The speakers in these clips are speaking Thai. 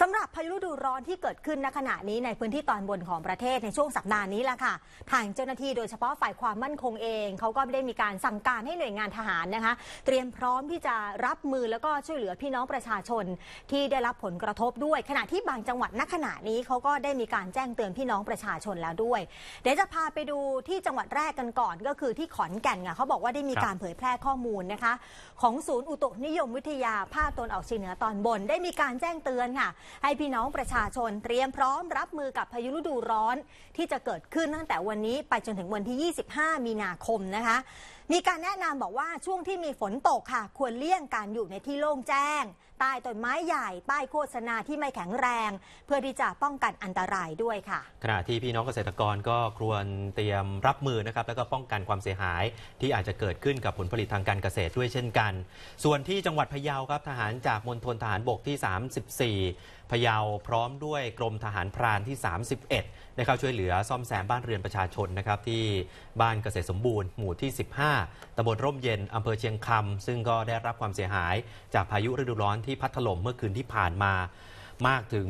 สำหรับพายุฤดูร้อนที่เกิดขึ้นณขณะนี้ในพื้นที่ตอนบนของประเทศในช่วงสัปดาห์นี้ละค่ะ ทางเจ้าหน้าที่โดยเฉพาะฝ่ายความมั่นคงเอง เขาก็ได้มีการสั่งการให้หน่วยงานทหารนะคะ เตรียมพร้อมที่จะรับมือแล้วก็ช่วยเหลือพี่น้องประชาชน ที่ได้รับผลกระทบด้วย ขณะที่บางจังหวัดณขณะนี้เขาก็ได้มีการแจ้งเตือนพี่น้องประชาชนแล้วด้วยเดี๋ยวจะพาไปดูที่จังหวัดแรกกันก่อนก็คือที่ขอนแก่นค่ะเขาบอกว่าได้มีการเผยแพร่ข้อมูลนะคะ ของศูนย์อุตุนิยมวิทยาภาคตนออกเฉียงเหนือตอนบน ได้มีการแจ้งเตือนค่ะให้พี่น้องประชาชนเตรียมพร้อมรับมือกับพายุฤดูร้อน ที่จะเกิดขึ้นตั้งแต่วันนี้ไปจนถึงวันที่ 25 มีนาคมนะคะ มีการแนะนำบอกว่าช่วงที่มีฝนตกค่ะ ควรเลี่ยงการอยู่ในที่โล่งแจ้งใต้ต้นไม้ใหญ่ป้ายโฆษณาที่ไม่แข็งแรง เพื่อที่จะป้องกันอันตรายด้วยค่ะ ขณะที่พี่น้องเกษตรกรก็ควรเตรียมรับมือนะครับแล้วก็ป้องกันความเสียหาย ที่อาจจะเกิดขึ้นกับผลผลิตทางการเกษตรด้วยเช่นกัน ส่วนที่จังหวัดพะเยาครับทหารจากมณฑลทหารบกที่ 34พะเยาพร้อมด้วยกรมทหารพรานที่ 31นะครับช่วยเหลือซ่อมแซมบ้านเรือนประชาชนนะครับ ที่บ้านเกษตรสมบูรณ์หมู่ที่ 15ตำบลร่มเย็นอำเภอเชียงคำซึ่งก็ได้รับความเสียหายจากพายุฤดูร้อนที่พัดถล่มเมื่อคืนที่ผ่านมา มากถึง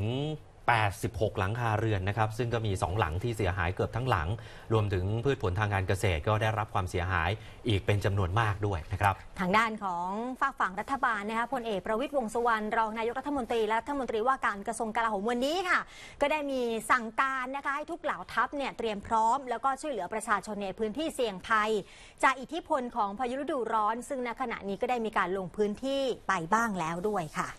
86 หลังคาเรือนนะครับ ซึ่งก็มี 2 หลังที่เสียหายเกือบทั้งหลังรวมถึงพืชผลทางการเกษตรก็ได้รับความเสียหายอีกเป็นจำนวนมากด้วยนะครับ ทางด้านของฝากฝั่งรัฐบาลนะคะพลเอกประวิทยวงสุวรรณรองนายกรัฐมนตรีและรัฐมนตรีว่าการกระทรวงกลาโหมวันนี้ค่ะ ก็ได้มีสั่งการนะคะให้ทุกเหล่าทัพเนี่ยเตรียมพร้อมแล้วก็ช่วยเหลือประชาชนในพื้นที่เสี่ยงภัยจากอิทธิพลของพายุฤดูร้อน ซึ่งณขณะนี้ก็ได้มีการลงพื้นที่ไปบ้างแล้วด้วยค่ะ